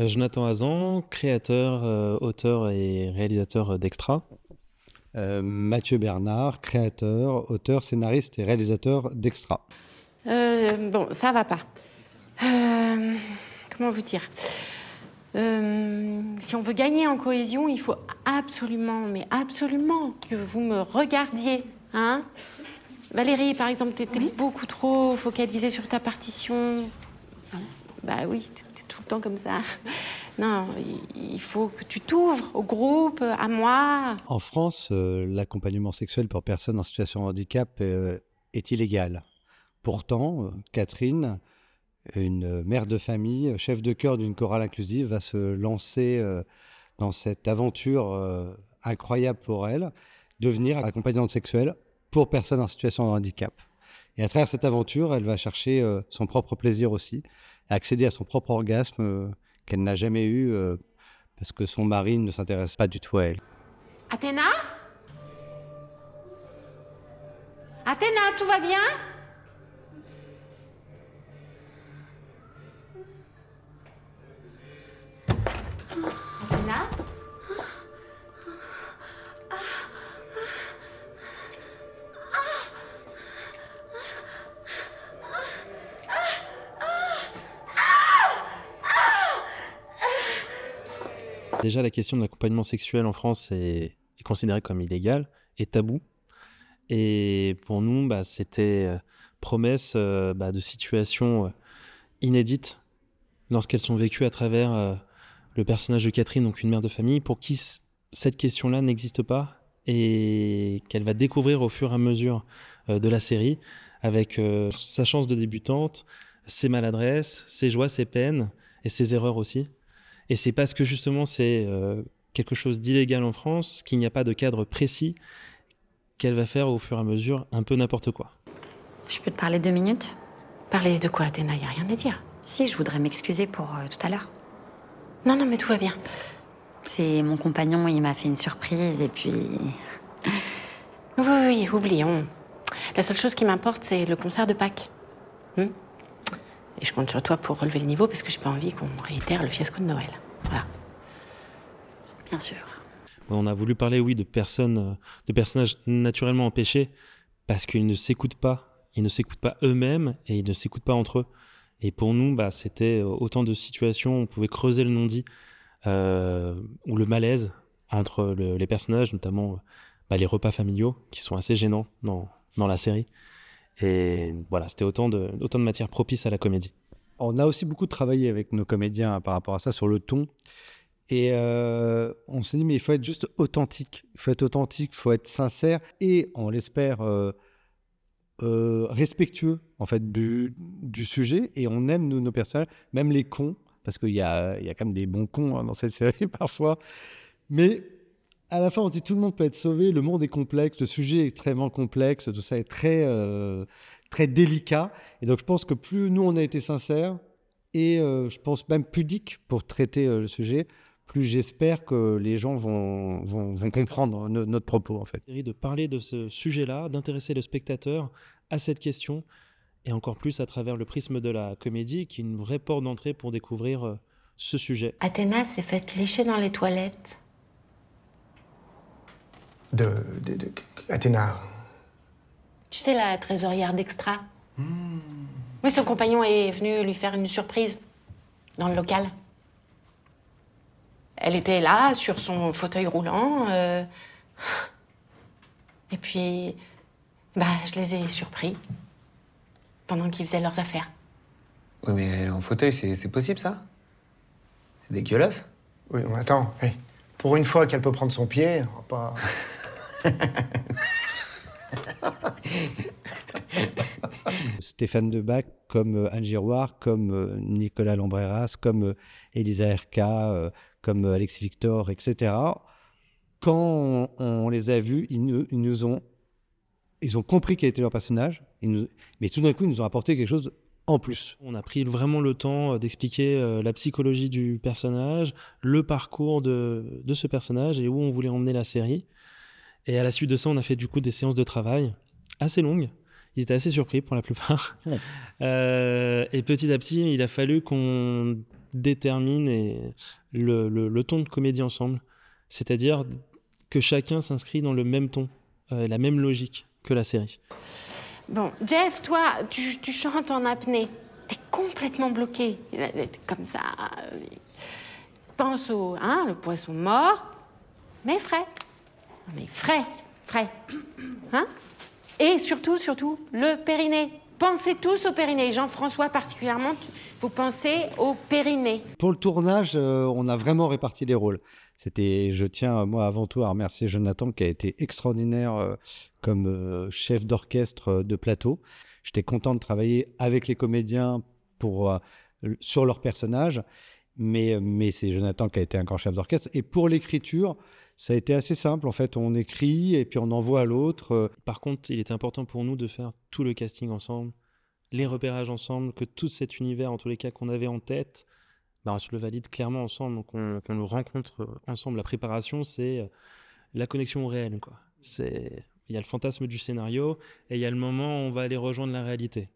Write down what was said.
Euh, Jonathan Hazan, créateur, euh, auteur et réalisateur d'Extra. Euh, Mathieu Bernard, créateur, auteur, scénariste et réalisateur d'Extra. bon, ça va pas. comment vous dire Si on veut gagner en cohésion, il faut absolument, mais absolument que vous me regardiez. Hein Valérie, par exemple, tu étais beaucoup trop focalisée sur ta partition. Ah. Bah oui, temps comme ça. Non, il faut que tu t'ouvres au groupe, à moi. En France, euh, l'accompagnement sexuel pour personnes en situation de handicap euh, est illégal. Pourtant, euh, Catherine, une mère de famille, chef de chœur d'une chorale inclusive, va se lancer dans cette aventure incroyable pour elle, devenir accompagnante sexuelle pour personnes en situation de handicap. Et à travers cette aventure, elle va chercher son propre plaisir aussi accéder à son propre orgasme euh, qu'elle n'a jamais eu euh, parce que son mari ne s'intéresse pas du tout à elle. Athéna Athéna, tout va bien Déjà, la question de l'accompagnement sexuel en France est, considérée comme illégale et tabou. Et pour nous, bah, c'était euh, promesse euh, bah, de situations inédite euh, inédites lorsqu'elles sont vécues à travers le personnage de Catherine, donc une mère de famille, pour qui cette question-là n'existe pas et qu'elle va découvrir au fur et à mesure de la série, avec sa chance de débutante, ses maladresses, ses joies, ses peines et ses erreurs aussi. Et c'est parce que justement c'est euh, quelque chose d'illégal en France, qu'il n'y a pas de cadre précis, qu'elle va faire au fur et à mesure un peu n'importe quoi. Je peux te parler deux minutes Parler de quoi, Athéna Il a rien à dire. Si, je voudrais m'excuser pour euh, tout à l'heure. Non, non, mais tout va bien. C'est mon compagnon, il m'a fait une surprise et puis. oui, oui, oublions. La seule chose qui m'importe, c'est le concert de Pâques. Hmm et je compte sur toi pour relever le niveau parce que j'ai pas envie qu'on réitère le fiasco de Noël. Voilà. Bien sûr. On a voulu parler, oui, de personnes, euh, de personnages naturellement empêchés parce qu'ils ne s'écoutent pas. Ils ne s'écoutent pas eux-mêmes et ils ne s'écoutent pas entre eux. Et pour nous, bah, c'était euh, autant de situations où on pouvait creuser le non-dit euh, ou le malaise entre les personnages, notamment bah, les repas familiaux qui sont assez gênants dans la série. Et voilà, c'était autant de, autant de matière propices à la comédie. On a aussi beaucoup travaillé avec nos comédiens hein, par rapport à ça, sur le ton. Et euh, on s'est dit, mais il faut être juste authentique. Il faut être authentique, il faut être sincère et, on l'espère, euh, euh, respectueux en fait du, sujet. Et on aime nos personnages, même les cons, parce qu'il y a, y a quand même des bons cons hein, dans cette série parfois. Mais à la fin, on dit tout le monde peut être sauvé, le monde est complexe, le sujet est extrêmement complexe, tout ça est très, euh, très délicat. Et donc, je pense que plus nous, on a été sincères, et euh, je pense même pudiques pour traiter euh, le sujet, plus j'espère que les gens vont, vont, comprendre notre propos, en fait. De parler de ce sujet-là, d'intéresser le spectateur à cette question, et encore plus à travers le prisme de la comédie, qui est une vraie porte d'entrée pour découvrir ce sujet. Athéna s'est faite lécher dans les toilettes de, de, Tu sais, la trésorière d'Extra Oui, son compagnon est venu lui faire une surprise dans le local. Elle était là, sur son fauteuil roulant. Euh. Et puis, bah, je les ai surpris pendant qu'ils faisaient leurs affaires. Oui, mais elle en fauteuil, c'est possible ça C'est dégueulasse. Oui, mais attends, pour une fois qu'elle peut prendre son pied, on va pas. Stéphane Debac, comme euh, Anne Girouard, comme euh, Nicolas Lambreras, comme euh, Elisa RK comme Alexis Victor, etc. Quand on, les a vus, ils nous, ont, ils ont compris quel était leur personnage, mais tout d'un coup, ils nous ont apporté quelque chose en plus. On a pris vraiment le temps d'expliquer la psychologie du personnage, le parcours de, ce personnage et où on voulait emmener la série. Et à la suite de ça, on a fait du coup des séances de travail assez longues. Ils étaient assez surpris pour la plupart. Euh, et petit à petit, il a fallu qu'on détermine le, ton de comédie ensemble. C'est-à-dire que chacun s'inscrit dans le même ton, euh, la même logique que la série. Bon, Jeff, toi, tu, chantes en apnée. T'es complètement bloqué. Comme ça. Euh, pense au hein, le poisson mort, mais frais. Ah, mais frais, frais. Hein Et surtout, surtout, le périnée. Pensez tous au périnée. Jean-François particulièrement, vous pensez au périnée. Pour le tournage, euh, on a vraiment réparti les rôles. C'était, je tiens euh, moi avant tout à remercier Jonathan qui a été extraordinaire euh, comme chef d'orchestre de plateau. J'étais content de travailler avec les comédiens pour sur leurs personnages, mais mais c'est Jonathan qui a été un grand chef d'orchestre. Et pour l'écriture, ça a été assez simple en fait, on écrit et puis on envoie à l'autre. Euh. Par contre, il est important pour nous de faire tout le casting ensemble, les repérages ensemble, que tout cet univers, en tous les cas qu'on avait en tête, bah, se le valide clairement ensemble, donc on, rencontre euh, ensemble. La préparation, c'est euh, la connexion au réel. Quoi. C'est... Il y a le fantasme du scénario et il y a le moment où on va aller rejoindre la réalité.